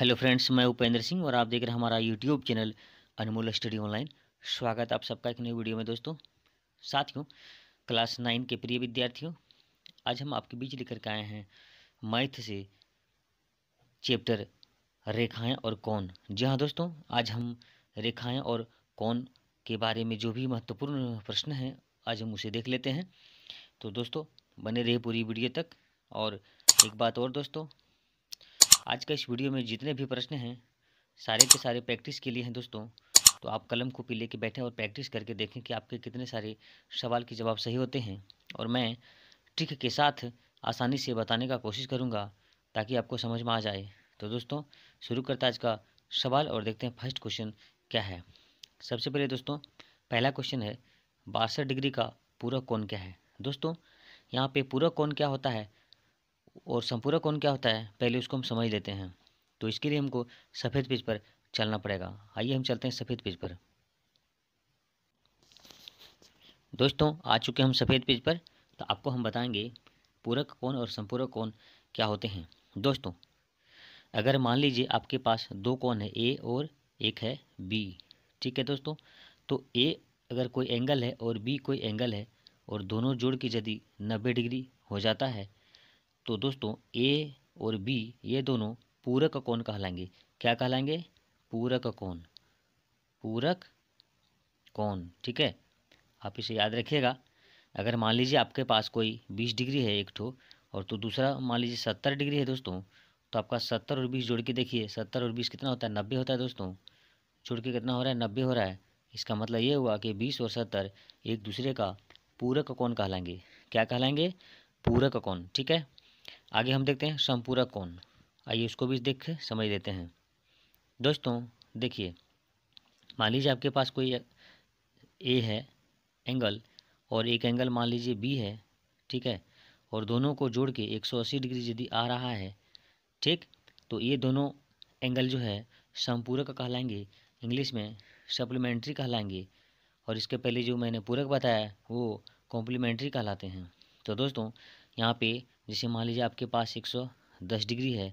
hello friends मैं उपेंद्र सिंह और आप देख रहे हैं हमारा YouTube channel Anmol study online स्वागत है आप सबका एक नई वीडियो में दोस्तों साथियों क्लास नाइन के प्रिय विद्यार्थियों आज हम आपके बीच लेकर के आए हैं मैथ से चैप्टर रेखाएं और कौन जी हाँ दोस्तों आज हम रेखाएँ और कौन के बारे में जो भी महत्वपूर्ण प्रश्न हैं आज हम उसे देख लेते हैं तो दोस्तों बने रहे पूरी वीडियो तक और एक बात और दोस्तों आज का इस वीडियो में जितने भी प्रश्न हैं सारे के सारे प्रैक्टिस के लिए हैं दोस्तों तो आप कलम कॉपी लेके बैठें और प्रैक्टिस करके देखें कि आपके कितने सारे सवाल के जवाब सही होते हैं और मैं ट्रिक के साथ आसानी से बताने का कोशिश करूँगा ताकि आपको समझ में आ जाए तो दोस्तों शुरू करते आज का सवाल और देखते हैं फर्स्ट क्वेश्चन क्या है सबसे पहले दोस्तों पहला क्वेश्चन है बासठ डिग्री का पूरा कौन क्या है दोस्तों यहाँ पे पूरा कौन क्या होता है और संपूरक कौन क्या होता है पहले उसको हम समझ लेते हैं तो इसके लिए हमको सफ़ेद पेज पर चलना पड़ेगा आइए हम चलते हैं सफ़ेद पेज पर दोस्तों आ चुके हम सफ़ेद पेज पर तो आपको हम बताएंगे पूरक कौन और संपूरक कौन क्या होते हैं दोस्तों अगर मान लीजिए आपके पास दो कौन है ए और एक है बी ठीक है दोस्तों तो ए अगर कोई एंगल है और बी कोई एंगल है और दोनों जोड़ के यदि नब्बे डिग्री हो जाता है तो दोस्तों ए और बी ये दोनों पूरक कौन कहलाएंगे क्या कहलाएंगे पूरक कौन पूरक कौन ठीक है आप इसे याद रखिएगा अगर मान लीजिए आपके पास कोई बीस डिग्री है एक ठो और तो दूसरा मान लीजिए सत्तर डिग्री है दोस्तों तो आपका सत्तर और बीस जोड़ के देखिए सत्तर और बीस कितना होता है नब्बे होता है दोस्तों जोड़ के कितना हो रहा है नब्बे हो रहा है इसका मतलब ये हुआ कि बीस और सत्तर एक दूसरे का पूरक कौन कहलाएंगे क्या कहलाएंगे पूरक कौन ठीक है आगे हम देखते हैं समपूरक कोण आइए उसको भी देख समझ लेते हैं दोस्तों देखिए मान लीजिए आपके पास कोई ए है एंगल और एक एंगल मान लीजिए बी है ठीक है और दोनों को जोड़ के 180 डिग्री यदि आ रहा है ठीक तो ये दोनों एंगल जो है समपूरक कहलाएंगे इंग्लिश में सप्लीमेंट्री कहलाएंगे और इसके पहले जो मैंने पूरक बताया वो कॉम्प्लीमेंट्री कहलाते हैं तो दोस्तों यहाँ पे जैसे मान लीजिए आपके पास एक सौ दस डिग्री है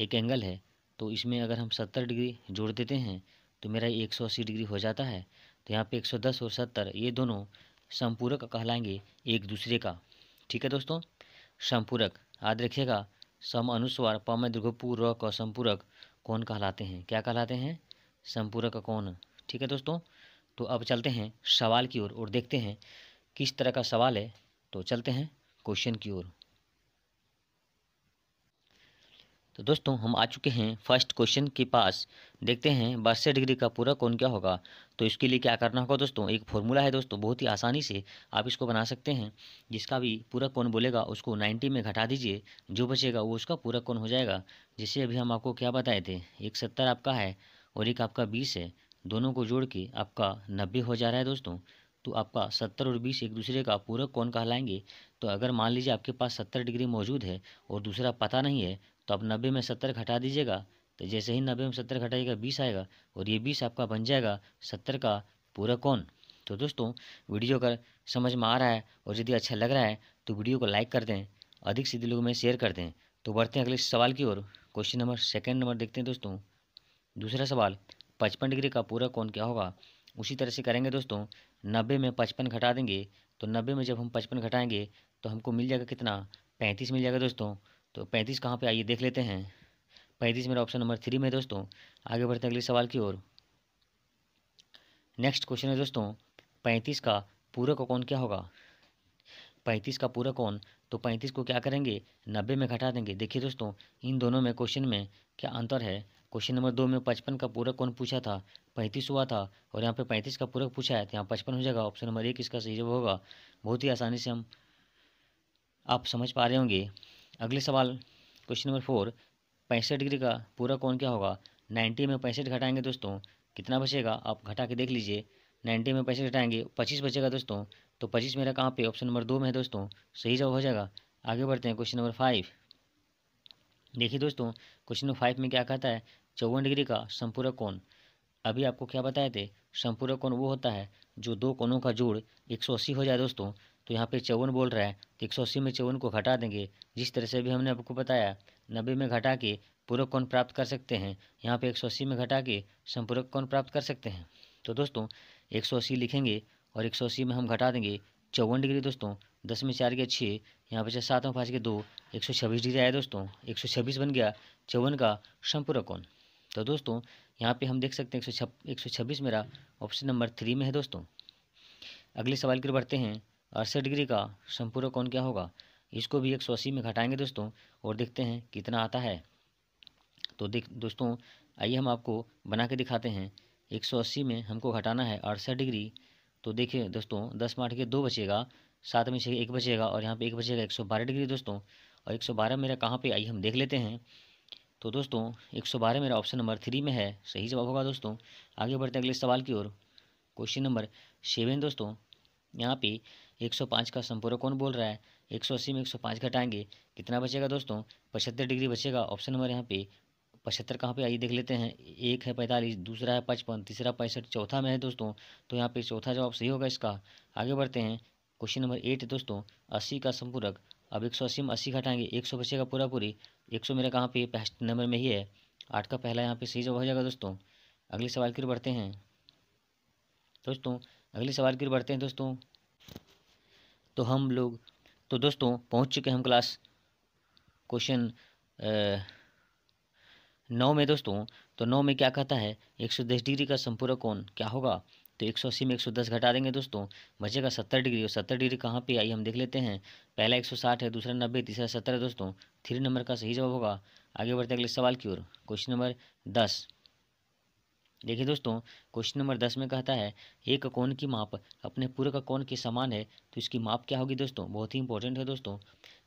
एक एंगल है तो इसमें अगर हम सत्तर डिग्री जोड़ देते हैं तो मेरा एक सौ अस्सी डिग्री हो जाता है तो यहाँ पे एक सौ दस और सत्तर ये दोनों संपूरक कहलाएंगे एक दूसरे का ठीक है दोस्तों संपूरक याद रखिएगा सम अनुस्वार पम दीर्घपू र संपूरक कौन कहलाते हैं क्या कहलाते हैं संपूरक कौन ठीक है दोस्तों तो अब चलते हैं सवाल की ओर और, और देखते हैं किस तरह का सवाल है तो चलते हैं क्वेश्चन की ओर तो दोस्तों हम आ चुके हैं फर्स्ट क्वेश्चन के पास देखते हैं बासठ डिग्री का पूरा कौन क्या होगा तो इसके लिए क्या करना होगा दोस्तों एक फॉर्मूला है दोस्तों बहुत ही आसानी से आप इसको बना सकते हैं जिसका भी पूरा कौन बोलेगा उसको 90 में घटा दीजिए जो बचेगा वो उसका पूरा कौन हो जाएगा जिसे अभी हम आपको क्या बताए थे एक सत्तर आपका है और एक आपका बीस है दोनों को जोड़ के आपका नब्बे हो जा रहा है दोस्तों तो आपका सत्तर और बीस एक दूसरे का पूरक कौन कहलाएंगे तो अगर मान लीजिए आपके पास सत्तर डिग्री मौजूद है और दूसरा पता नहीं है तो आप नब्बे में सत्तर घटा दीजिएगा तो जैसे ही नब्बे में सत्तर घटाइएगा बीस आएगा और ये बीस आपका बन जाएगा सत्तर का पूरा कौन तो दोस्तों वीडियो अगर समझ में आ रहा है और यदि अच्छा लग रहा है तो वीडियो को लाइक कर दें अधिक से लोगों में शेयर कर दें तो बढ़ते हैं अगले सवाल की ओर क्वेश्चन नंबर सेकेंड नंबर देखते हैं दोस्तों दूसरा सवाल पचपन डिग्री का पूरा कौन क्या होगा उसी तरह से करेंगे दोस्तों नब्बे में पचपन घटा देंगे तो नब्बे में जब हम पचपन घटाएंगे तो हमको मिल जाएगा कितना पैंतीस मिल जाएगा दोस्तों तो पैंतीस कहाँ पे आइए देख लेते हैं पैंतीस मेरा ऑप्शन नंबर थ्री में दोस्तों आगे बढ़ते हैं अगले सवाल की ओर नेक्स्ट क्वेश्चन है दोस्तों पैंतीस का पूरा कौन क्या होगा पैंतीस का पूरा कौन तो पैंतीस को क्या करेंगे नब्बे में घटा देंगे देखिए दोस्तों इन दोनों में क्वेश्चन में क्या अंतर है क्वेश्चन नंबर दो में पचपन का पूरा कौन पूछा था पैंतीस हुआ था और यहाँ पे पैंतीस का पूरक पूछा है तो यहाँ पचपन हो जाएगा ऑप्शन नंबर एक इसका सही जवाब होगा बहुत ही आसानी से हम आप समझ पा रहे होंगे अगले सवाल क्वेश्चन नंबर फोर पैंसठ डिग्री का पूरा कौन क्या होगा नाइन्टी में पैंसठ घटाएंगे दोस्तों कितना बचेगा आप घटा के देख लीजिए नाइन्टी में पैंसठ घटाएंगे पच्चीस बचेगा दोस्तों तो पच्चीस मेरा कहाँ पे ऑप्शन नंबर दो में है दोस्तों सही जवाब हो जाएगा आगे बढ़ते हैं क्वेश्चन नंबर फाइव देखिए दोस्तों क्वेश्चन नंबर फाइव में क्या कहता है चौवन डिग्री का संपूरक कौन अभी आपको क्या बताए थे संपूरक कोण वो होता है जो दो कोणों का जोड़ एक सौ अस्सी हो जाए दोस्तों तो यहाँ पे चौवन बोल रहा है तो एक सौ अस्सी में चौवन को घटा देंगे जिस तरह से भी हमने आपको बताया नब्बे में घटा के पूरक कोण प्राप्त कर सकते हैं यहाँ पे एक सौ अस्सी में घटा के संपूरक कोण प्राप्त कर सकते हैं तो दोस्तों एक सौ अस्सी लिखेंगे और एक सौ अस्सी में हम घटा देंगे चौवन डिग्री दोस्तों दस में चार के छः यहाँ पे सात में पाँच के दो एक सौ छब्बीस डिग्री आया दोस्तों एक सौ छब्बीस बन गया चौवन का संपूरक कौन तो दोस्तों यहाँ पे हम देख सकते हैं एक सौ एक सौ छब्बीस मेरा ऑप्शन नंबर थ्री में है दोस्तों अगले सवाल की ओर बढ़ते हैं अड़सठ डिग्री का संपूर्ण कौन क्या होगा इसको भी एक सौ अस्सी में घटाएंगे दोस्तों और देखते हैं कितना आता है तो देख दोस्तों आइए हम आपको बना के दिखाते हैं एक सौ अस्सी में हमको घटाना है अड़सठ डिग्री तो देखिए दोस्तों दस मार्ट के दो बचेगा सात में से एक बचेगा और यहाँ पे एक बचेगा एक सौ बारह डिग्री दोस्तों और एक सौ बारह मेरा कहाँ पे आइए हम देख लेते हैं तो दोस्तों 112 मेरा ऑप्शन नंबर थ्री में है सही जवाब होगा दोस्तों आगे बढ़ते हैं अगले सवाल की ओर क्वेश्चन नंबर सेवन दोस्तों यहाँ पे 105 का संपूर्ण कौन बोल रहा है 180 में 105 घटाएंगे कितना बचेगा दोस्तों पचहत्तर डिग्री बचेगा ऑप्शन नंबर यहाँ पे पचहत्तर कहाँ पे आइए देख लेते हैं एक है पैंतालीस दूसरा है पचपन तीसरा पैंसठ चौथा में है दोस्तों तो यहाँ पे चौथा जवाब सही होगा इसका आगे बढ़ते हैं क्वेश्चन नंबर एट दोस्तों अस्सी का संपूरक अब एक सौ अस्सी में अस्सी घटाएंगे एक सौ बचेगा पूरा पूरी एक सौ मेरा कहाँ पे पहले नंबर में ही है आठ का पहला यहाँ पे सही जवाब हो जाएगा दोस्तों अगले सवाल की ओर बढ़ते हैं दोस्तों अगले सवाल की ओर बढ़ते हैं दोस्तों तो हम लोग तो दोस्तों पहुँच चुके हैं हम क्लास क्वेश्चन नौ में दोस्तों तो नौ में क्या कहता है एक सौ दस डिग्री का संपूर्ण कोण क्या होगा तो एक सौ अस्सी में एक सौ दस घटा देंगे दोस्तों बचेगा सत्तर डिग्री और सत्तर डिग्री कहाँ पे आई हम देख लेते हैं पहला एक सौ साठ है दूसरा नब्बे तीसरा सत्तर है दोस्तों थ्री नंबर का सही जवाब होगा आगे बढ़ते हैं अगले सवाल की ओर क्वेश्चन नंबर दस देखिए दोस्तों क्वेश्चन नंबर दस में कहता है एक कोण की माप अपने पूर्व का कोण के समान है तो इसकी माप क्या होगी दोस्तों बहुत ही इंपॉर्टेंट है दोस्तों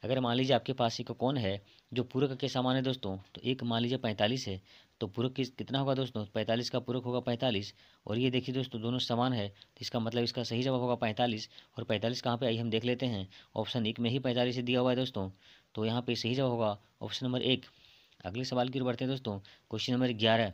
अगर मान लीजिए आपके पास एक कोण है जो पूर्व के समान है दोस्तों तो एक मान लीजिए पैंतालीस है तो पूरक किस कितना होगा दोस्तों पैंतालीस का पूरक होगा पैंतालीस और ये देखिए दोस्तों दोनों समान है तो इसका मतलब इसका सही जवाब होगा पैंतालीस और पैंतालीस कहाँ पे आई हम देख लेते हैं ऑप्शन एक में ही पैंतालीस दिया हुआ है दोस्तों तो यहाँ पर सही जवाब होगा ऑप्शन नंबर एक अगले सवाल की ओर बढ़ते हैं दोस्तों क्वेश्चन नंबर ग्यारह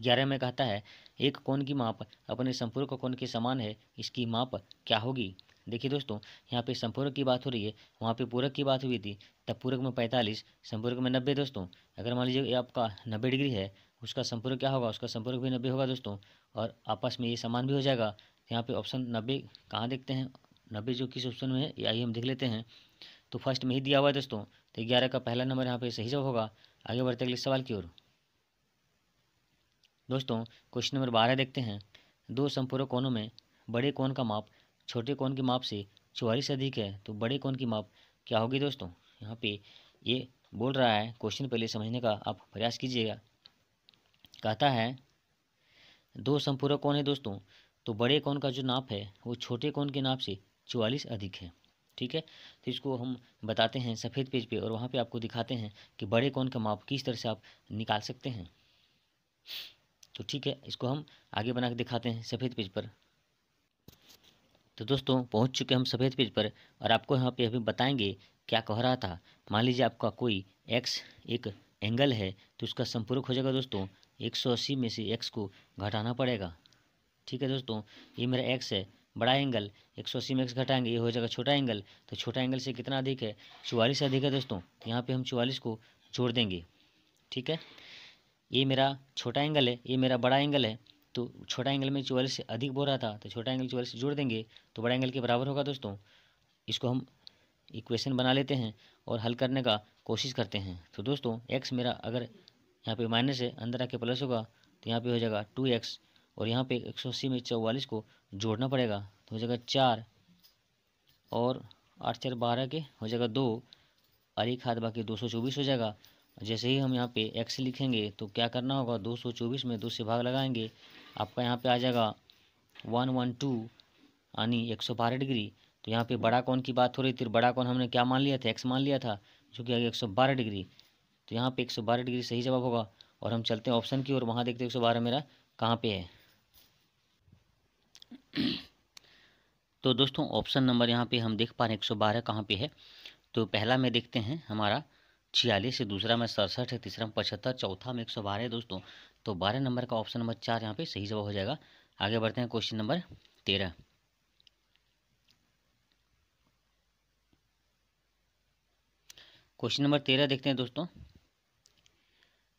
ग्यारह में कहता है एक कोण की माप अपने संपूर्ण कोण के समान है इसकी माप क्या होगी देखिए दोस्तों यहाँ पे संपूरक की बात हो रही है वहाँ पे पूरक की बात हुई थी तब पूरक में पैंतालीस संपूरक में नब्बे दोस्तों अगर मान लीजिए आपका नब्बे डिग्री है उसका संपूरक क्या होगा उसका संपूरक भी नब्बे होगा दोस्तों और आपस में ये समान भी हो जाएगा तो यहाँ पे ऑप्शन नब्बे कहाँ देखते हैं नब्बे जो किस ऑप्शन में है ये आइए हम देख लेते हैं तो फर्स्ट में ही दिया हुआ है दोस्तों तो ग्यारह का पहला नंबर यहाँ पे सही जवाब होगा आगे बढ़ते अगले सवाल की ओर दोस्तों क्वेश्चन नंबर बारह देखते हैं दो संपूरक कोनों में बड़े कोण का माप छोटे कोण की माप से चौवालीस अधिक है तो बड़े कोण की माप क्या होगी दोस्तों यहाँ पे ये बोल रहा है क्वेश्चन पहले समझने का आप प्रयास कीजिएगा कहता है दो संपूरक कोण है दोस्तों तो बड़े कोण का जो नाप है वो छोटे कोण के नाप से चौवालीस अधिक है ठीक है तो इसको हम बताते हैं सफ़ेद पेज पे और वहाँ पे आपको दिखाते हैं कि बड़े कोण का माप किस तरह से आप निकाल सकते हैं तो ठीक है इसको हम आगे बना के दिखाते हैं सफ़ेद पेज पर तो दोस्तों पहुंच चुके हम सफ़ेद पेज पर और आपको यहाँ पे अभी बताएंगे क्या कह रहा था मान लीजिए आपका कोई एक्स एक एंगल है तो उसका संपूरक हो जाएगा दोस्तों एक सौ अस्सी में से एक्स को घटाना पड़ेगा ठीक है दोस्तों ये मेरा एक्स है बड़ा एंगल एक सौ अस्सी में एक्स घटाएंगे ये हो जाएगा छोटा एंगल तो छोटा एंगल से कितना अधिक है चौवालीस अधिक है दोस्तों तो यहाँ पर हम चौवालीस को जोड़ देंगे ठीक है ये मेरा छोटा एंगल है ये मेरा बड़ा एंगल है तो छोटा एंगल में चौवालीस से अधिक बोल रहा था तो छोटा एंगल चौवालीस से जोड़ देंगे तो बड़ा एंगल के बराबर होगा दोस्तों इसको हम इक्वेशन बना लेते हैं और हल करने का कोशिश करते हैं तो दोस्तों एक्स मेरा अगर यहाँ पे माइनस है अंदर आके प्लस होगा तो यहाँ पे हो जाएगा टू एक्स और यहाँ पे एक सौ अस्सी में चौवालीस को जोड़ना पड़ेगा तो हो जाएगा चार और आठ चार बारह के हो जाएगा दो और एक हाथ बाकी दो सौ चौबीस हो जाएगा जैसे ही हम यहाँ पे एक्स लिखेंगे तो क्या करना होगा दो सौ चौबीस में दो से भाग लगाएंगे आपका यहाँ पे आ जाएगा वन वन टू यानी एक सौ बारह डिग्री तो यहाँ पे बड़ा कौन की बात हो रही थी बड़ा कौन हमने क्या मान लिया था एक्स मान लिया था जो कि एक सौ बारह डिग्री तो यहाँ पे एक सौ बारह डिग्री सही जवाब होगा और हम चलते हैं ऑप्शन की ओर वहाँ देखते हैं एक सौ बारह मेरा कहाँ पे है तो दोस्तों ऑप्शन नंबर यहाँ पे हम देख पा रहे हैं एक सौ बारह कहाँ पर है तो पहला में देखते हैं हमारा छियालीस दूसरा में सड़सठ है तीसरा में पचहत्तर चौथा में एक सौ बारह है दोस्तों तो बारह नंबर का ऑप्शन नंबर चार यहाँ पे सही जवाब हो जाएगा आगे बढ़ते हैं क्वेश्चन नंबर तेरह क्वेश्चन नंबर तेरह देखते हैं दोस्तों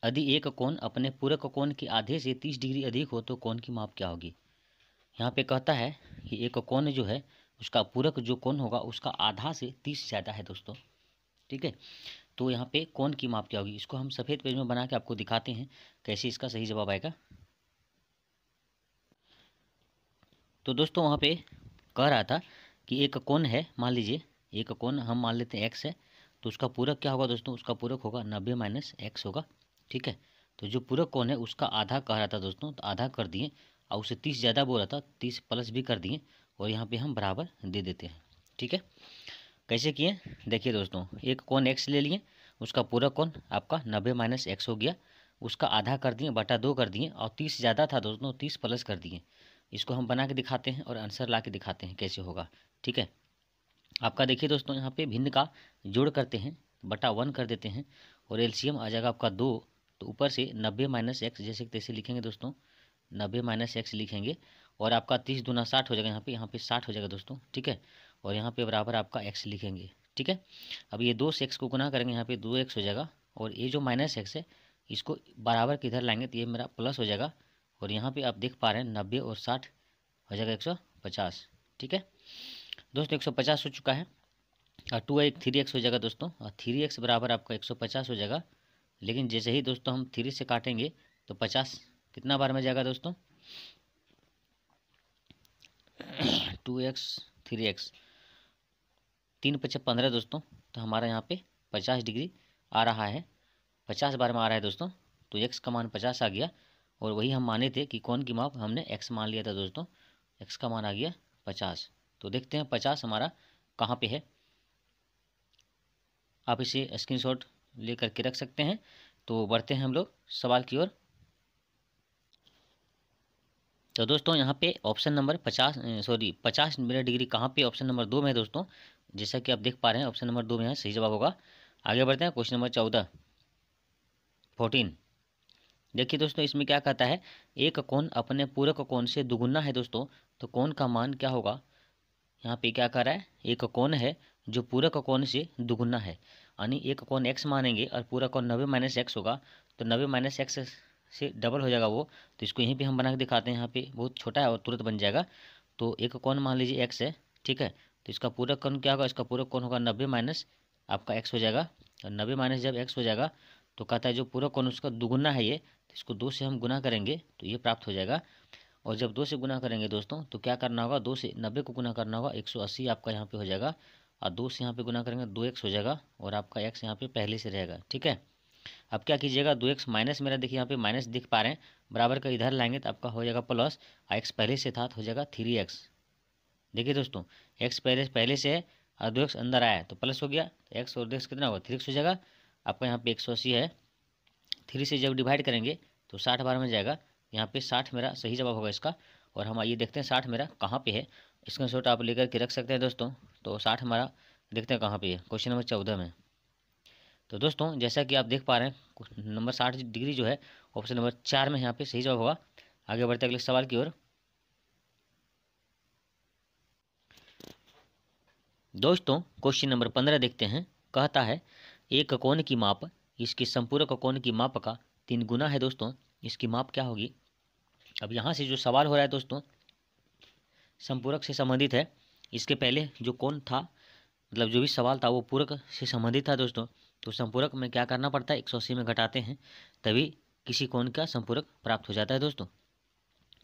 यदि एक कोण अपने पूरक कोण के आधे से तीस डिग्री अधिक हो तो कोण की माप क्या होगी यहाँ पे कहता है कि एक कोण जो है उसका पूरक जो कोण होगा उसका आधा से तीस ज़्यादा है दोस्तों ठीक है तो यहाँ पे कौन की माप क्या होगी इसको हम सफ़ेद पेज में बना के आपको दिखाते हैं कैसे इसका सही जवाब आएगा तो दोस्तों वहाँ पे कह रहा था कि एक कौन है मान लीजिए एक कौन हम मान लेते हैं एक्स है तो उसका पूरक क्या होगा दोस्तों उसका पूरक होगा नब्बे माइनस एक्स होगा ठीक है तो जो पूरक कौन है उसका आधा कह रहा था दोस्तों तो आधा कर दिए और उसे तीस ज़्यादा बोल रहा था तीस प्लस भी कर दिए और यहाँ पे हम बराबर दे देते हैं ठीक है कैसे किए देखिए दोस्तों एक कौन एक्स ले लिए उसका पूरा कौन आपका नब्बे माइनस एक्स हो गया उसका आधा कर दिए बटा दो कर दिए और तीस ज़्यादा था दोस्तों तीस प्लस कर दिए इसको हम बना के दिखाते हैं और आंसर ला के दिखाते हैं कैसे होगा ठीक है आपका देखिए दोस्तों यहाँ पे भिन्न का जोड़ करते हैं बटा वन कर देते हैं और एलसीएम आ जाएगा आपका दो तो ऊपर से नब्बे माइनस एक्स जैसे तैसे लिखेंगे दोस्तों नब्बे माइनस एक्स लिखेंगे और आपका तीस दूना साठ हो जाएगा यहाँ पे यहाँ पे साठ हो जाएगा दोस्तों ठीक है और यहाँ पे बराबर आपका एक्स लिखेंगे ठीक है अब ये दो से एक्स को गुना करेंगे यहाँ पे दो एक्स हो जाएगा और ये जो माइनस एक्स है इसको बराबर किधर लाएंगे तो ये मेरा प्लस हो जाएगा और यहाँ पे आप देख पा रहे हैं नब्बे और साठ हो जाएगा एक सौ पचास ठीक है दोस्तों एक सौ पचास हो चुका है और टू एक थ्री एक्स हो जाएगा दोस्तों और थ्री एक्स बराबर आपका एक सौ पचास हो जाएगा लेकिन जैसे ही दोस्तों हम थ्री से काटेंगे तो पचास कितना बार में जाएगा दोस्तों टू एक्स थ्री एक्स तीन पच्चे पंद्रह दोस्तों तो हमारा यहाँ पे पचास डिग्री आ रहा है पचास बार में आ रहा है दोस्तों तो एक्स का मान पचास आ गया और वही हम माने थे कि कौन की माप हमने एक्स मान लिया था दोस्तों एक्स का मान आ गया पचास तो देखते हैं पचास हमारा कहाँ पे है आप इसे शॉट ले करके रख सकते हैं तो बढ़ते हैं हम लोग सवाल की ओर तो दोस्तों यहाँ पे ऑप्शन नंबर पचास सॉरी पचास मेरा डिग्री कहाँ पे ऑप्शन नंबर दो में है दोस्तों जैसा कि आप देख पा रहे हैं ऑप्शन नंबर दो में है सही जवाब होगा आगे बढ़ते हैं क्वेश्चन नंबर चौदह फोर्टीन देखिए दोस्तों इसमें क्या कहता है एक कोण अपने पूरक कोण से दुगुना है दोस्तों तो कोण का मान क्या होगा यहाँ पे क्या कर रहा है एक कोण है जो पूरक कोण से दुगुना है यानी एक कोण एक्स मानेंगे और पूरा कोण नब्बे माइनस एक्स होगा तो नब्बे माइनस एक्स से डबल हो जाएगा वो तो इसको यहीं पे हम बना के दिखाते हैं यहाँ पे बहुत छोटा है और तुरंत बन जाएगा तो एक कोण मान लीजिए एक्स है ठीक है तो इसका पूरा कौन क्या होगा इसका पूरा कौन होगा नब्बे माइनस आपका एक्स हो जाएगा और नब्बे माइनस जब एक्स हो जाएगा तो कहता है जो पूरा कौन उसका दुगुना है ये तो इसको दो से हम गुना करेंगे तो ये प्राप्त हो जाएगा और जब दो से गुना करेंगे दोस्तों तो क्या करना होगा दो से नब्बे को गुना करना होगा एक सौ अस्सी आपका यहाँ पर हो जाएगा और दो से यहाँ पर गुना करेंगे दो एक्स हो जाएगा और आपका एक्स यहाँ पर पहले से रहेगा ठीक है अब क्या कीजिएगा दो एक्स माइनस मेरा देखिए यहाँ पे माइनस दिख पा रहे हैं बराबर का इधर लाएंगे तो आपका हो जाएगा प्लस एक्स पहले से था तो हो जाएगा थ्री एक्स देखिए दोस्तों एक्स पहले पहले से है और दो एक्स अंदर आया तो प्लस हो गया एक्स तो और दो एक्स कितना होगा थ्री एक्स हो जाएगा आपका यहाँ पे एक सौ अस्सी है थ्री से जब डिवाइड करेंगे तो साठ बार में जाएगा यहाँ पे साठ मेरा सही जवाब होगा इसका और हम आइए देखते हैं साठ मेरा कहाँ पे है इसका शॉट आप लेकर के रख सकते हैं दोस्तों तो साठ हमारा देखते हैं कहाँ पे है क्वेश्चन नंबर चौदह में तो दोस्तों जैसा कि आप देख पा रहे हैं नंबर साठ डिग्री जो है ऑप्शन नंबर चार में यहाँ पे सही जवाब होगा आगे बढ़ते अगले सवाल की ओर दोस्तों क्वेश्चन नंबर पंद्रह देखते हैं कहता है एक कोण की माप इसकी संपूरक कोण की माप का तीन गुना है दोस्तों इसकी माप क्या होगी अब यहाँ से जो सवाल हो रहा है दोस्तों संपूरक से संबंधित है इसके पहले जो कोण था मतलब जो भी सवाल था वो पूरक से संबंधित था दोस्तों तो संपूरक में क्या करना पड़ता है एक सौ अस्सी में घटाते हैं तभी किसी कोण का संपूरक प्राप्त हो जाता है दोस्तों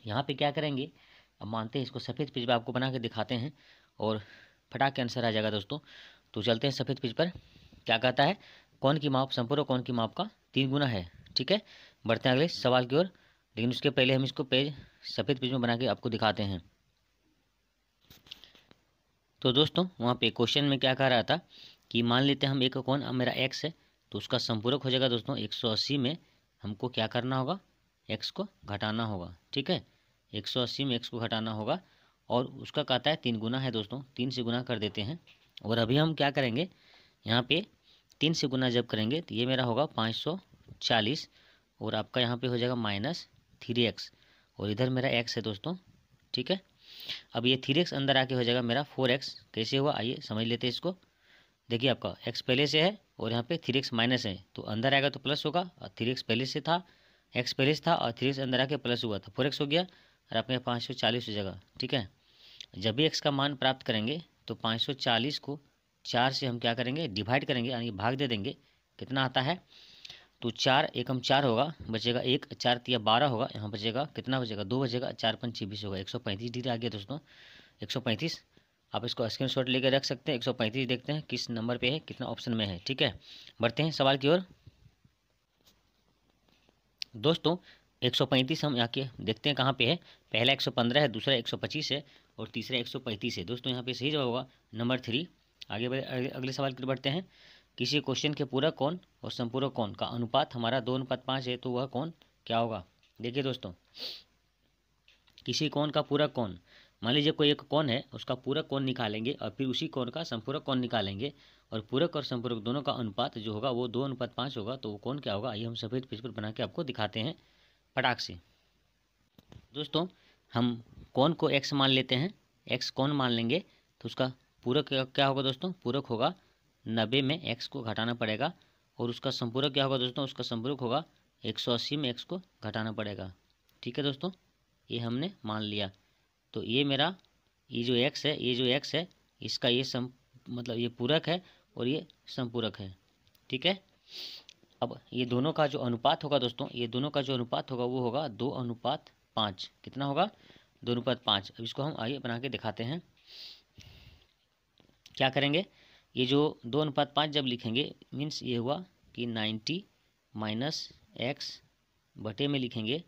यहाँ पे क्या करेंगे अब मानते हैं इसको सफ़ेद पेज आपको बना के दिखाते हैं और फटाक के आंसर आ जाएगा दोस्तों तो चलते हैं सफ़ेद पेज पर क्या कहता है कौन की माप संपूर्ण कौन की माप का तीन गुना है ठीक है बढ़ते हैं अगले सवाल की ओर लेकिन उसके पहले हम इसको पेज सफ़ेद पेज में बना के आपको दिखाते हैं तो दोस्तों वहाँ पे क्वेश्चन में क्या कह रहा था कि मान लेते हैं हम एक कौन मेरा एक्स है तो उसका संपूरक हो जाएगा दोस्तों 180 में हमको क्या करना होगा एक्स को घटाना होगा ठीक है 180 में एक्स को घटाना होगा और उसका कहता है तीन गुना है दोस्तों तीन से गुना कर देते हैं और अभी हम क्या करेंगे यहाँ पे तीन से गुना जब करेंगे तो ये मेरा होगा पाँच सौ चालीस और आपका यहाँ पे हो जाएगा माइनस थ्री एक्स और इधर मेरा एक्स है दोस्तों ठीक है अब ये थ्री एक्स अंदर आके हो जाएगा मेरा फोर एक्स कैसे हुआ आइए समझ लेते हैं इसको देखिए आपका एक्स पहले से है और यहाँ पे थ्री एक्स माइनस है तो अंदर आएगा तो प्लस होगा और थ्री एक्स पहले से था एक्स पहले से था और थ्री एक्स अंदर आके प्लस हुआ था तो फोर एक्स हो गया और आपके यहाँ पाँच सौ चालीस हो जाएगा ठीक है जब भी एक्स का मान प्राप्त करेंगे तो 540 को चार से हम क्या करेंगे डिवाइड करेंगे यानी भाग दे देंगे कितना आता है तो चार एकम चार होगा बचेगा एक चार तिया बारह होगा यहाँ बचेगा कितना बचेगा दो बचेगा चार पंच छब्बीस होगा एक सौ पैंतीस डिग्री आ गया दोस्तों एक सौ पैंतीस आप इसको स्क्रीन शॉट लेकर रख सकते हैं एक सौ पैंतीस देखते हैं किस नंबर पे है कितना ऑप्शन में है ठीक है बढ़ते हैं सवाल की ओर दोस्तों एक सौ पैंतीस हम यहाँ के देखते हैं कहाँ पे है पहला एक सौ पंद्रह है दूसरा एक सौ पच्चीस है और तीसरा एक सौ पैंतीस है दोस्तों यहाँ पे सही जवाब होगा नंबर थ्री आगे बढ़े अगले सवाल की बढ़ते हैं किसी क्वेश्चन के पूरा कौन और संपूर्ण कौन का अनुपात हमारा दो अनुपात पाँच है तो वह कौन क्या होगा देखिए दोस्तों किसी कौन का पूरा कौन मान लीजिए कोई एक कौन है उसका पूरा कौन निकालेंगे और फिर उसी कौन का संपूरक कौन निकालेंगे और पूरक और संपूरक दोनों का अनुपात जो होगा वो दो अनुपात पाँच होगा तो वो कौन क्या होगा ये हम सफ़ेद पेज पर बना के आपको दिखाते हैं फटाक से दोस्तों हम कौन को एक्स मान लेते हैं एक्स कौन मान लेंगे तो उसका पूरक क्या होगा दोस्तों पूरक होगा नब्बे में एक्स को घटाना पड़ेगा और उसका संपूरक क्या होगा दोस्तों उसका संपूरक होगा एक सौ अस्सी में एक्स को घटाना पड़ेगा ठीक है दोस्तों ये हमने मान लिया तो ये मेरा ये जो एक्स है ये जो एक्स है इसका ये सम मतलब ये पूरक है और ये संपूरक है ठीक है अब ये दोनों का जो अनुपात होगा दोस्तों ये दोनों का जो अनुपात होगा वो होगा दो अनुपात पाँच कितना होगा दोनों पद पाँच अब इसको हम आइए बना के दिखाते हैं क्या करेंगे ये जो दो अनुपात पाँच जब लिखेंगे मीन्स ये हुआ कि नाइन्टी माइनस एक्स बटे में लिखेंगे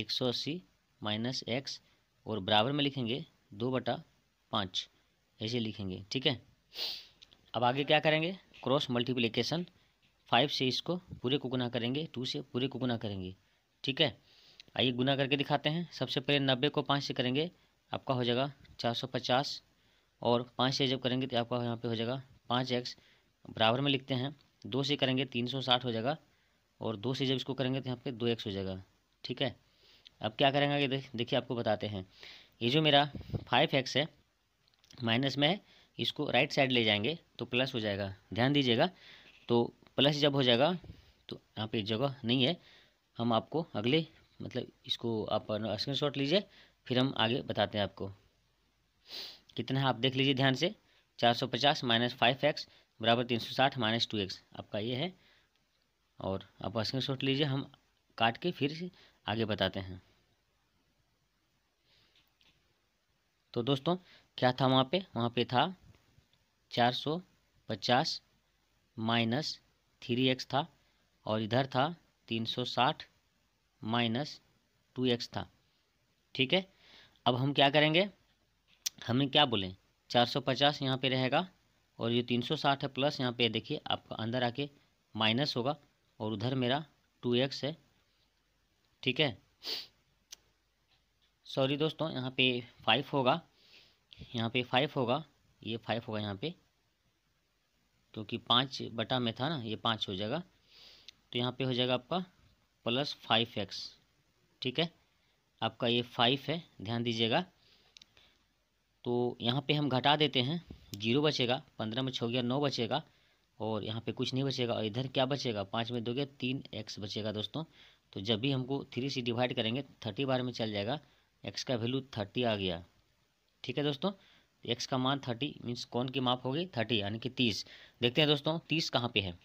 एक सौ अस्सी माइनस एक्स और बराबर में लिखेंगे दो बटा पाँच ऐसे लिखेंगे ठीक है अब आगे क्या करेंगे क्रॉस मल्टीप्लिकेशन फाइव से इसको पूरे को गुना करेंगे टू से पूरे को गुना करेंगे ठीक है आइए गुना करके दिखाते हैं सबसे पहले नब्बे को पाँच से करेंगे आपका हो जाएगा चार सौ पचास और पाँच से जब करेंगे तो आपका यहाँ पे हो जाएगा पाँच एक्स बराबर में लिखते हैं दो से करेंगे तीन सौ साठ हो जाएगा और दो से जब इसको करेंगे तो यहाँ पे दो एक्स हो जाएगा ठीक है अब क्या करेंगे देखिए आपको बताते हैं ये जो मेरा फाइव एक्स है माइनस में है इसको राइट साइड ले जाएंगे तो प्लस हो जाएगा ध्यान दीजिएगा तो प्लस जब हो जाएगा तो यहाँ पे जगह नहीं है हम आपको अगले मतलब इसको आप स्क्रीन शॉट लीजिए फिर हम आगे बताते हैं आपको कितना है आप देख लीजिए ध्यान से चार सौ पचास माइनस फाइव एक्स बराबर तीन सौ साठ माइनस टू एक्स आपका ये है और आप स्क्रीन शॉट लीजिए हम काट के फिर आगे बताते हैं तो दोस्तों क्या था वहाँ पे वहाँ पे था चार सौ पचास माइनस थ्री एक्स था और इधर था तीन सौ साठ माइनस टू एक्स था ठीक है अब हम क्या करेंगे हमें क्या बोलें चार सौ पचास यहाँ पर रहेगा और ये तीन सौ साठ है प्लस यहाँ पे देखिए आपका अंदर आके माइनस होगा और उधर मेरा टू एक्स है ठीक है सॉरी दोस्तों यहाँ पे फाइव होगा यहाँ पे फाइव होगा ये फाइव होगा यहाँ पे क्योंकि पाँच बटा में था ना ये पाँच हो जाएगा तो यहाँ पे हो जाएगा आपका प्लस फाइव एक्स ठीक है आपका ये फाइव है ध्यान दीजिएगा तो यहाँ पे हम घटा देते हैं जीरो बचेगा पंद्रह में छः गया नौ बचेगा और यहाँ पे कुछ नहीं बचेगा और इधर क्या बचेगा पाँच में दो गया तीन एक्स बचेगा दोस्तों तो जब भी हमको थ्री से डिवाइड करेंगे थर्टी बार में चल जाएगा एक्स का वैल्यू थर्टी आ गया ठीक है दोस्तों एक्स का मान थर्टी मीन्स कौन की माप होगी थर्टी यानी कि तीस देखते हैं दोस्तों तीस कहाँ पर है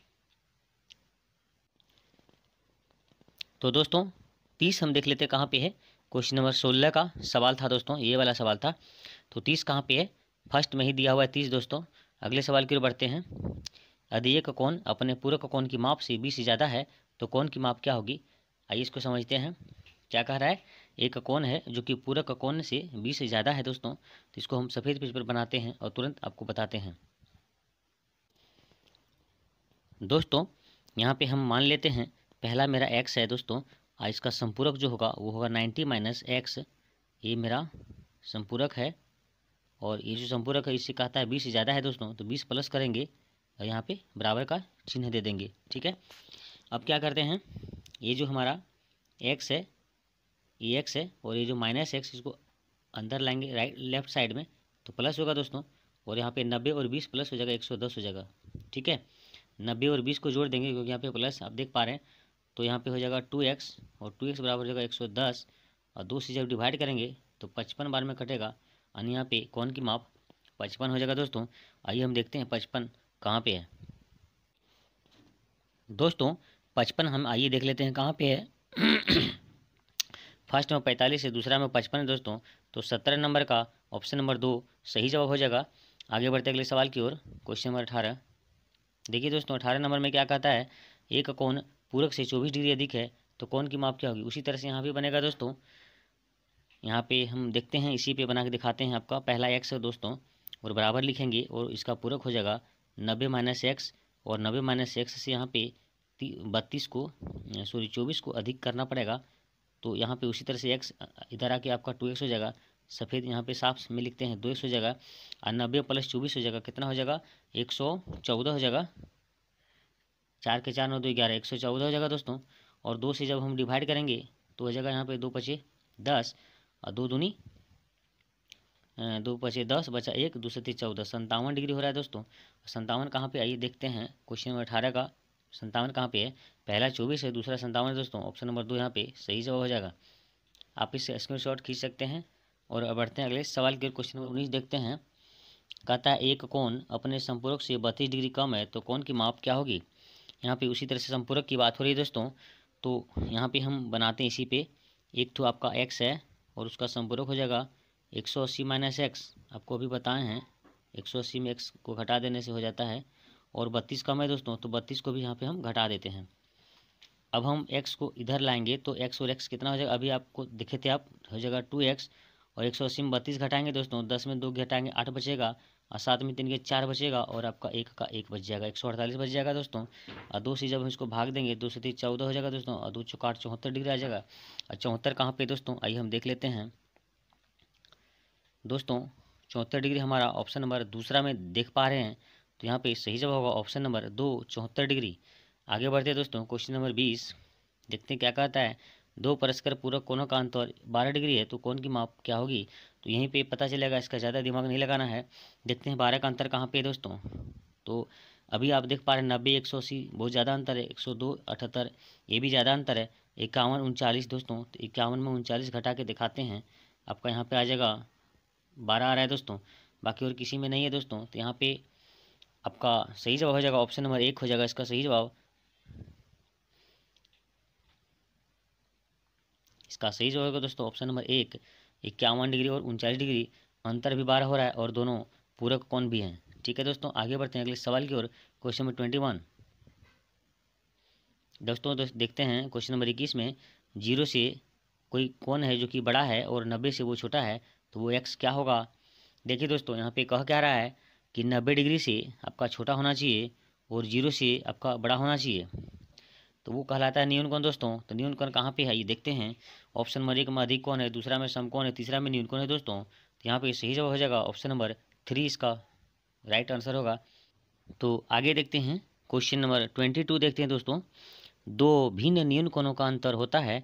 तो दोस्तों तीस हम देख लेते हैं कहाँ पे है क्वेश्चन नंबर सोलह का सवाल था दोस्तों ये वाला सवाल था तो तीस कहाँ पे है फर्स्ट में ही दिया हुआ है तीस दोस्तों अगले सवाल की ओर बढ़ते हैं यदि एक कौन अपने पूरक कौन की माप से बीस ज़्यादा है तो कौन की माप क्या होगी आइए इसको समझते हैं क्या कह रहा है एक कौन है जो कि पूरक कौन से बीस से ज़्यादा है दोस्तों तो इसको हम सफ़ेद पेज पर बनाते हैं और तुरंत आपको बताते हैं दोस्तों यहाँ पे हम मान लेते हैं पहला मेरा एक्स है दोस्तों और इसका संपूरक जो होगा वो होगा नाइन्टी माइनस एक्स ये मेरा संपूरक है और ये जो संपूरक है इससे कहता है बीस से ज़्यादा है दोस्तों तो बीस प्लस करेंगे और यहाँ पे बराबर का चिन्ह दे देंगे ठीक है अब क्या करते हैं ये जो हमारा एक्स है ये एक्स है और ये जो माइनस एक्स इसको अंदर लाएंगे राइट लेफ्ट साइड में तो प्लस होगा दोस्तों और यहाँ पे नब्बे और बीस प्लस हो जाएगा एक सौ दस हो जाएगा ठीक है नब्बे और बीस को जोड़ देंगे क्योंकि यहाँ पे प्लस आप देख पा रहे हैं तो यहाँ पे हो जाएगा टू एक्स और टू एक्स बराबर हो जाएगा एक सौ दस और दो से जब डिवाइड करेंगे तो पचपन बार में कटेगा यानी यहाँ पे कौन की माप पचपन हो जाएगा दोस्तों आइए हम देखते हैं पचपन कहाँ पे है दोस्तों पचपन हम आइए देख लेते हैं कहाँ पे है फर्स्ट में पैंतालीस है दूसरा में पचपन है दोस्तों तो सत्रह नंबर का ऑप्शन नंबर दो सही जवाब हो जाएगा आगे बढ़ते अगले सवाल की ओर क्वेश्चन नंबर अठारह देखिए दोस्तों अठारह नंबर में क्या कहता है एक कौन पूरक से चौबीस डिग्री अधिक है तो कौन की माप क्या होगी उसी तरह से यहाँ भी बनेगा दोस्तों यहाँ पे हम देखते हैं इसी पे बना के दिखाते हैं आपका पहला एक्स है दोस्तों और बराबर लिखेंगे और इसका पूरक हो जाएगा नब्बे माइनस एक्स और नब्बे माइनस एक्स से यहाँ पे बत्तीस को सॉरी चौबीस को अधिक करना पड़ेगा तो यहाँ पे उसी तरह से एक्स इधर आके आपका टू एक्स हो जाएगा सफ़ेद यहाँ पे साफ में लिखते हैं दो एक्स हो जाएगा और नब्बे प्लस चौबीस हो जाएगा कितना हो जाएगा एक सौ चौदह हो जाएगा चार के चार नौ दो ग्यारह एक सौ चौदह हो जाएगा दोस्तों और दो से जब हम डिवाइड करेंगे तो हो जाएगा यहाँ पे दो पचे दस और दो दूनी दो पचे दस बचा एक दो तीस चौदह संतावन डिग्री हो रहा है दोस्तों संतावन कहाँ पे आइए देखते हैं क्वेश्चन नंबर अठारह का संतावन कहाँ पे है पहला चौबीस है दूसरा संतावन है दोस्तों ऑप्शन नंबर दो यहाँ पे सही जवाब हो जाएगा आप इससे स्क्रीन शॉट खींच सकते हैं और बढ़ते हैं अगले सवाल के क्वेश्चन नंबर उन्नीस देखते हैं कहता है एक कोण अपने संपूरक से बत्तीस डिग्री कम है तो कोण की माप क्या होगी यहाँ पे उसी तरह से संपूरक की बात हो रही है दोस्तों तो यहाँ पे हम बनाते हैं इसी पे एक तो आपका एक्स है और उसका संपूरक हो जाएगा एक सौ अस्सी माइनस एक्स आपको अभी बताए हैं एक सौ अस्सी में एक्स को घटा देने से हो जाता है और बत्तीस कम है दोस्तों तो बत्तीस को भी यहाँ पे हम घटा देते हैं अब हम एक्स को इधर लाएंगे तो एक्स और एक्स कितना हो जाएगा अभी आपको दिखे थे आप हो जाएगा टू एक्स और एक सौ अस्सी में बत्तीस घटाएंगे दोस्तों दस में दो घटाएंगे आठ बचेगा और सात में तीन के चार बचेगा और आपका एक का एक बच जाएगा एक सौ अड़तालीस बच जाएगा दोस्तों और दो से जब हम इसको भाग देंगे दो से तीन चौदह हो जाएगा दोस्तों और दो चौकाठ चौहत्तर डिग्री आ जाएगा और चौहत्तर कहाँ पे दोस्तों आइए हम देख लेते हैं दोस्तों चौहत्तर डिग्री हमारा ऑप्शन नंबर दूसरा में देख पा रहे हैं तो यहाँ पे सही जवाब होगा ऑप्शन नंबर दो चौहत्तर डिग्री आगे बढ़ते हैं दोस्तों क्वेश्चन नंबर बीस देखते हैं क्या कहता है दो परस्पर पूरक कोनों का अंतर बारह डिग्री है तो कोण की माप क्या होगी तो यहीं पे पता चलेगा इसका ज़्यादा दिमाग नहीं लगाना है देखते हैं बारह का अंतर कहाँ पे है दोस्तों तो अभी आप देख पा रहे हैं नब्बे एक सौ अस्सी बहुत ज़्यादा अंतर है एक सौ दो अठहत्तर ये भी ज़्यादा अंतर है इक्यावन उनचालीस दोस्तों तो इक्यावन में उनचालीस घटा के दिखाते हैं आपका यहाँ पर आ जाएगा बारह आ रहा है दोस्तों बाकी और किसी में नहीं है दोस्तों तो यहाँ पे आपका सही जवाब हो जाएगा ऑप्शन नंबर एक हो जाएगा इसका सही जवाब इसका सही जवाब होगा दोस्तों ऑप्शन नंबर एक इक्यावन डिग्री और उनचालीस डिग्री अंतर भी बारह हो रहा है और दोनों पूरक कौन भी हैं ठीक है दोस्तों आगे बढ़ते हैं अगले सवाल की ओर क्वेश्चन नंबर ट्वेंटी वन दोस्तों देखते हैं क्वेश्चन नंबर इक्कीस में जीरो से कोई कौन है जो कि बड़ा है और नब्बे से वो छोटा है तो वो एक्स क्या होगा देखिए दोस्तों यहाँ पे कह क्या रहा है कि नब्बे डिग्री से आपका छोटा होना चाहिए और जीरो से आपका बड़ा होना चाहिए तो वो कहलाता है न्यून दोस्तों तो न्यून कहाँ पे है ये देखते हैं ऑप्शन नंबर एक में अधिक कौन है दूसरा में समकोण है तीसरा में न्यून है दोस्तों तो यहाँ पे सही जवाब हो जाएगा ऑप्शन नंबर थ्री इसका राइट आंसर होगा तो आगे देखते हैं क्वेश्चन नंबर ट्वेंटी टू देखते हैं दोस्तों दो भिन्न न्यून कोणों का अंतर होता है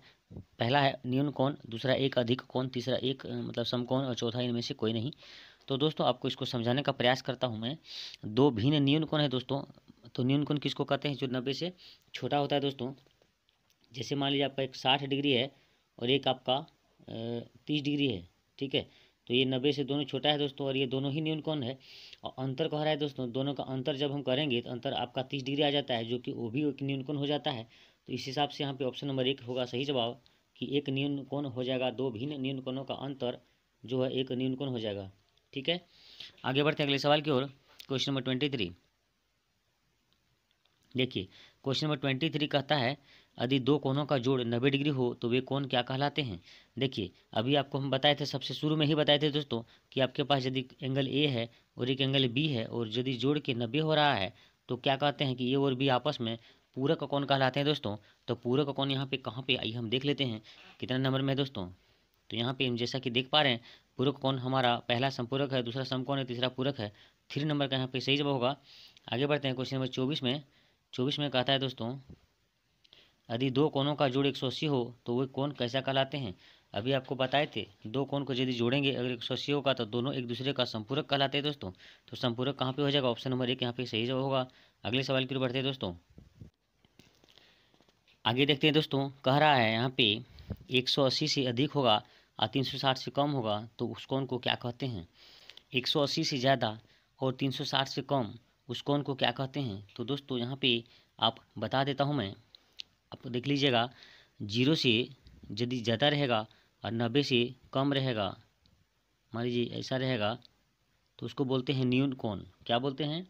पहला है न्यून कोण दूसरा एक अधिक कोण तीसरा एक मतलब समकोण और चौथा इनमें से कोई नहीं तो दोस्तों आपको इसको समझाने का प्रयास करता हूँ मैं दो भिन्न न्यून कोण है दोस्तों तो न्यून कोण किसको कहते हैं जो नब्बे से छोटा होता है दोस्तों जैसे मान लीजिए आपका एक साठ डिग्री है और एक आपका तीस डिग्री है ठीक है तो ये नब्बे से दोनों छोटा है दोस्तों और ये दोनों ही न्यून कौन है और अंतर कह रहा है दोस्तों दोनों का अंतर जब हम करेंगे तो अंतर आपका तीस डिग्री आ जाता है जो कि वो भी एक न्यून कौन हो जाता है तो इस हिसाब से यहाँ पे ऑप्शन नंबर एक होगा सही जवाब कि एक न्यून कौन हो जाएगा दो भिन्न न्यून कोणों का अंतर जो है एक न्यून कौन हो जाएगा ठीक है आगे बढ़ते हैं अगले सवाल की ओर क्वेश्चन नंबर ट्वेंटी थ्री देखिए क्वेश्चन नंबर ट्वेंटी थ्री कहता है यदि दो कोनों का जोड़ नब्बे डिग्री हो तो वे कोण क्या कहलाते हैं देखिए अभी आपको हम बताए थे सबसे शुरू में ही बताए थे दोस्तों कि आपके पास यदि एंगल ए है और एक एंगल बी है और यदि जोड़ के नब्बे हो रहा है तो क्या कहते हैं कि ए और बी आपस में पूरक का कौन कहलाते हैं दोस्तों तो पूरक का कौन यहाँ पे कहाँ पे आई हम देख लेते हैं कितना नंबर में है दोस्तों तो यहाँ पे हम जैसा कि देख पा रहे हैं पूरक कौन हमारा पहला संपूरक है दूसरा समकोण है तीसरा पूरक है थ्री नंबर का यहाँ पे सही जवाब होगा आगे बढ़ते हैं क्वेश्चन नंबर चौबीस में चौबीस में कहता है दोस्तों यदि दो कोनों का जोड़ एक सौ अस्सी हो तो वे कोण कैसा कहलाते हैं अभी आपको बताए थे दो कोण को यदि जोड़ेंगे अगर एक सौ अस्सी होगा तो दोनों एक दूसरे का संपूरक कहलाते हैं दोस्तों तो संपूरक कहाँ पे हो जाएगा ऑप्शन नंबर एक यहाँ पे सही जवाब होगा अगले सवाल की ओर बढ़ते हैं दोस्तों आगे देखते हैं दोस्तों कह रहा है यहाँ पे एक सौ अस्सी से अधिक होगा और तीन सौ साठ से कम होगा तो उस कोण को क्या कहते हैं एक सौ अस्सी से ज़्यादा और तीन सौ साठ से कम उस कौन को क्या कहते हैं तो दोस्तों यहाँ पे आप बता देता हूँ मैं आप देख लीजिएगा जीरो से यदि ज़्यादा रहेगा और नब्बे से कम रहेगा मान लीजिए ऐसा रहेगा तो उसको बोलते हैं न्यून कौन क्या बोलते हैं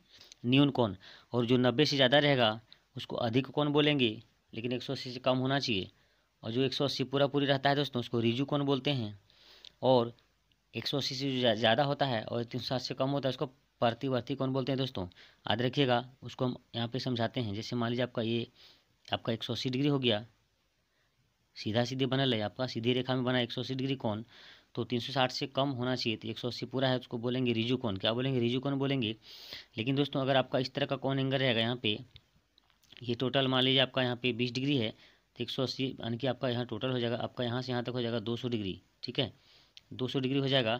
न्यून कौन और जो नब्बे से ज़्यादा रहेगा उसको अधिक कौन बोलेंगे लेकिन एक सौ अस्सी से कम होना चाहिए और जो एक सौ अस्सी पूरा पूरी रहता है दोस्तों उसको रिजू कौन बोलते हैं और एक सौ अस्सी से जो ज़्यादा होता है और तीन सौ साठ से कम होता है उसको प्रतिवर्ती कौन बोलते हैं दोस्तों याद रखिएगा उसको हम यहाँ पे समझाते हैं जैसे मान लीजिए आपका ये आपका एक सौ अस्सी डिग्री हो गया सीधा सीधे बनल है आपका सीधी रेखा में बना एक सौ अस्सी डिग्री कौन तो तीन सौ साठ से कम होना चाहिए तो एक सौ अस्सी पूरा है उसको बोलेंगे रिजू कौन क्या बोलेंगे रिजू कौन बोलेंगे लेकिन दोस्तों अगर आपका इस तरह का कौन एंगल रहेगा यहाँ पे ये टोटल मान लीजिए आपका यहाँ पे बीस डिग्री है तो एक सौ अस्सी यानी कि आपका यहाँ टोटल हो जाएगा आपका यहाँ से यहाँ तक हो जाएगा दो सौ डिग्री ठीक है दो सौ डिग्री हो जाएगा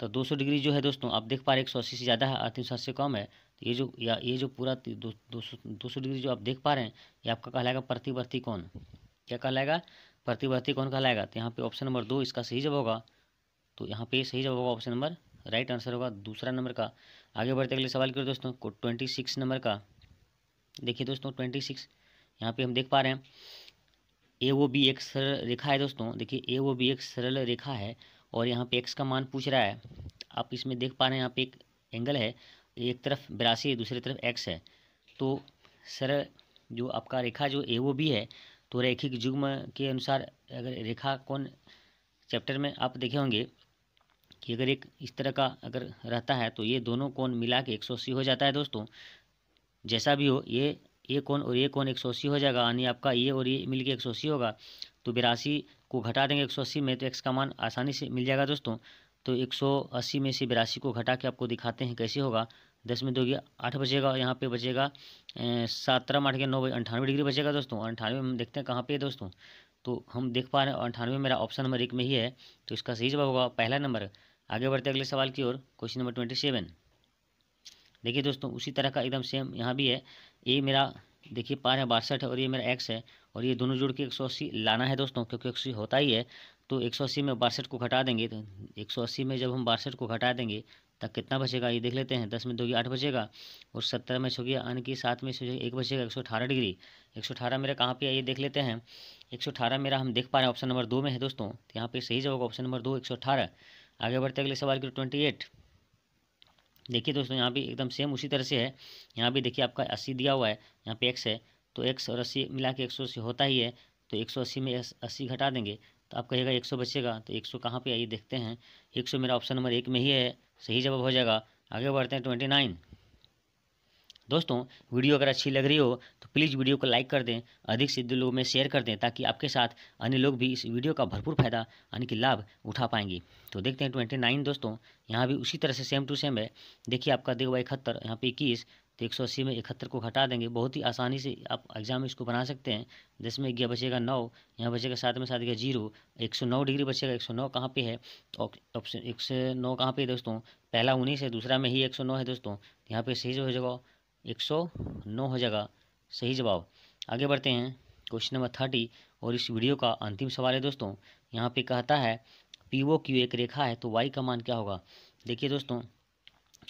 तो 200 डिग्री जो है दोस्तों आप देख पा रहे एक सौ से ज़्यादा है और तीन से कम है तो ये जो या ये जो पूरा दो, दो सौ डिग्री जो आप देख पा रहे हैं ये आपका कहलाएगा प्रतिवर्ती कौन क्या कहलाएगा प्रतिवर्ती कौन कहलाएगा तो यहाँ पर ऑप्शन नंबर दो इसका सही जवाब होगा तो यहाँ पे सही जवाब होगा ऑप्शन नंबर राइट आंसर होगा दूसरा नंबर का आगे बढ़ते अगले सवाल करो दोस्तों को ट्वेंटी सिक्स नंबर का देखिए दोस्तों ट्वेंटी सिक्स यहाँ पे हम देख पा रहे हैं ए वो बी एक सरल रेखा है दोस्तों देखिए ए वो बी एक सरल रेखा है और यहाँ पे एक्स का मान पूछ रहा है आप इसमें देख पा रहे हैं यहाँ पे एक एंगल है एक तरफ बिरासी है दूसरी तरफ एक्स है तो सर जो आपका रेखा जो ए वो बी है तो रेखिक जुग्म के अनुसार अगर रेखा कौन चैप्टर में आप देखे होंगे कि अगर एक इस तरह का अगर रहता है तो ये दोनों कौन मिला के एक सौ अस्सी हो जाता है दोस्तों जैसा भी हो ये ये कौन और ये कौन एक सौ अस्सी हो जाएगा यानी आपका ये और ये मिल के एक सौ अस्सी होगा तो बिरासी को घटा देंगे 180 में तो एक्स का मान आसानी से मिल जाएगा दोस्तों तो 180 में से बिरासी को घटा के आपको दिखाते हैं कैसे होगा दस में गया आठ बजेगा और यहाँ पे बचेगा सात तरह आठ गया नौ बजे अंठानवे डिग्री बचेगा दोस्तों अंठानवे में देखते हैं कहाँ पे है दोस्तों तो हम देख पा रहे हैं अंठानवे मेरा ऑप्शन नंबर एक में ही है तो इसका सही जवाब होगा पहला नंबर आगे बढ़ते अगले सवाल की ओर क्वेश्चन नंबर ट्वेंटी सेवन देखिए दोस्तों उसी तरह का एकदम सेम यहाँ भी है ये मेरा देखिए पार है बासठ और ये मेरा एक्स है और ये दोनों जोड़ के एक सौ अस्सी लाना है दोस्तों क्योंकि एक होता ही है तो एक सौ अस्सी में बासठ को घटा देंगे तो एक सौ अस्सी में जब हम बासठ को घटा देंगे तब कितना बचेगा ये देख लेते हैं दस में दोगी आठ बचेगा और सत्रह में छो गया अन की सात में छो एक बचेगा एक सौ अठारह डिग्री एक सौ अठारह मेरा कहाँ पे है ये देख लेते हैं एक सौ अठारह मेरा हम देख पा रहे हैं ऑप्शन नंबर दो में है दोस्तों तो यहाँ पे सही जगह ऑप्शन नंबर दो एक सौ अठारह आगे बढ़ते अगले सवाल की ट्वेंटी एट देखिए दोस्तों यहाँ भी एकदम सेम उसी तरह से है यहाँ भी देखिए आपका अस्सी दिया हुआ है यहाँ पे एक्स है तो एक सौ अस्सी मिला के एक सौ अस्सी होता ही है तो एक सौ अस्सी में अस्सी घटा देंगे तो आप कहेगा एक सौ बचेगा तो एक सौ कहाँ पर आइए देखते हैं एक सौ मेरा ऑप्शन नंबर एक में ही है सही जवाब हो जाएगा आगे बढ़ते हैं ट्वेंटी नाइन दोस्तों वीडियो अगर अच्छी लग रही हो तो प्लीज़ वीडियो को लाइक कर दें अधिक से अधिक लोगों में शेयर कर दें ताकि आपके साथ अन्य लोग भी इस वीडियो का भरपूर फायदा यानी कि लाभ उठा पाएंगे तो देखते हैं ट्वेंटी नाइन दोस्तों यहाँ भी उसी तरह से सेम टू सेम है देखिए आपका देखो इकहत्तर यहाँ पे इक्कीस तो एक सौ अस्सी में इकहत्तर को घटा देंगे बहुत ही आसानी से आप एग्जाम इसको बना सकते हैं दस में ग्यारह बचेगा नौ यहाँ बचेगा सात में सात गया जीरो एक सौ नौ डिग्री बचेगा एक सौ नौ कहाँ पे है ऑप्शन एक सौ नौ कहाँ पे दोस्तों पहला उन्नीस है दूसरा में ही एक सौ नौ है दोस्तों यहाँ पर सही हो जाएगा एक सौ नौ हो जाएगा सही जवाब आगे बढ़ते हैं क्वेश्चन नंबर थर्टी और इस वीडियो का अंतिम सवाल है दोस्तों यहाँ पे कहता है पी ओ क्यू एक रेखा है तो वाई का मान क्या होगा देखिए दोस्तों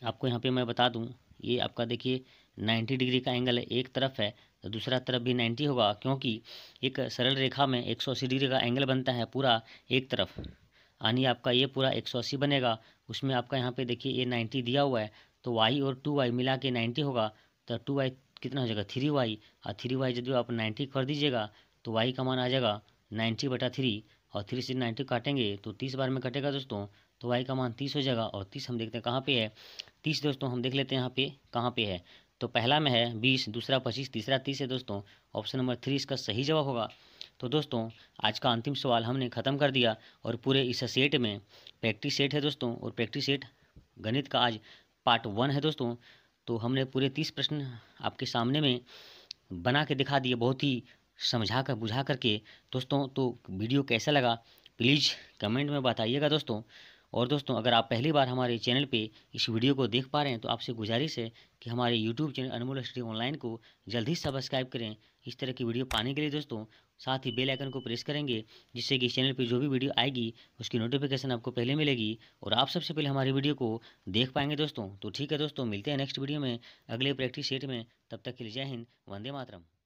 आपको यहाँ पे मैं बता दूँ ये आपका देखिए 90 डिग्री का एंगल एक तरफ है तो दूसरा तरफ भी 90 होगा क्योंकि एक सरल रेखा में अस्सी डिग्री का एंगल बनता है पूरा एक तरफ यानी आपका ये पूरा अस्सी बनेगा उसमें आपका यहाँ पे देखिए ये नाइन्टी दिया हुआ है तो वाई और टू वाई मिला के नाइन्टी होगा तो टू वाई कितना हो जाएगा थ्री वाई और थ्री वाई यदि आप नाइन्टी कर दीजिएगा तो वाई का मान आ जाएगा नाइन्टी बटा थ्री और थ्री से नाइन्टी काटेंगे तो तीस बार में कटेगा दोस्तों तो वाई का मान तीस हो जाएगा और तीस हम देखते हैं कहाँ पे है तीस दोस्तों हम देख लेते हैं यहाँ पे कहाँ पे है तो पहला में है बीस दूसरा पच्चीस तीसरा तीस है दोस्तों ऑप्शन नंबर थ्री इसका सही जवाब होगा तो दोस्तों आज का अंतिम सवाल हमने ख़त्म कर दिया और पूरे इस सेट में प्रैक्टिस सेट है दोस्तों और प्रैक्टिस सेट गणित का आज पार्ट वन है दोस्तों तो हमने पूरे तीस प्रश्न आपके सामने में बना के दिखा दिए बहुत ही समझा कर बुझा करके दोस्तों तो वीडियो कैसा लगा प्लीज़ कमेंट में बताइएगा दोस्तों और दोस्तों अगर आप पहली बार हमारे चैनल पे इस वीडियो को देख पा रहे हैं तो आपसे गुजारिश है कि हमारे YouTube channel Anmol study online को जल्दी सब्सक्राइब करें इस तरह की वीडियो पाने के लिए दोस्तों साथ ही बेल आइकन को प्रेस करेंगे जिससे कि इस चैनल पे जो भी वीडियो आएगी उसकी नोटिफिकेशन आपको पहले मिलेगी और आप सबसे पहले हमारी वीडियो को देख पाएंगे दोस्तों तो ठीक है दोस्तों मिलते हैं नेक्स्ट वीडियो में अगले प्रैक्टिस सेट में तब तक के लिए जय हिंद वंदे मातरम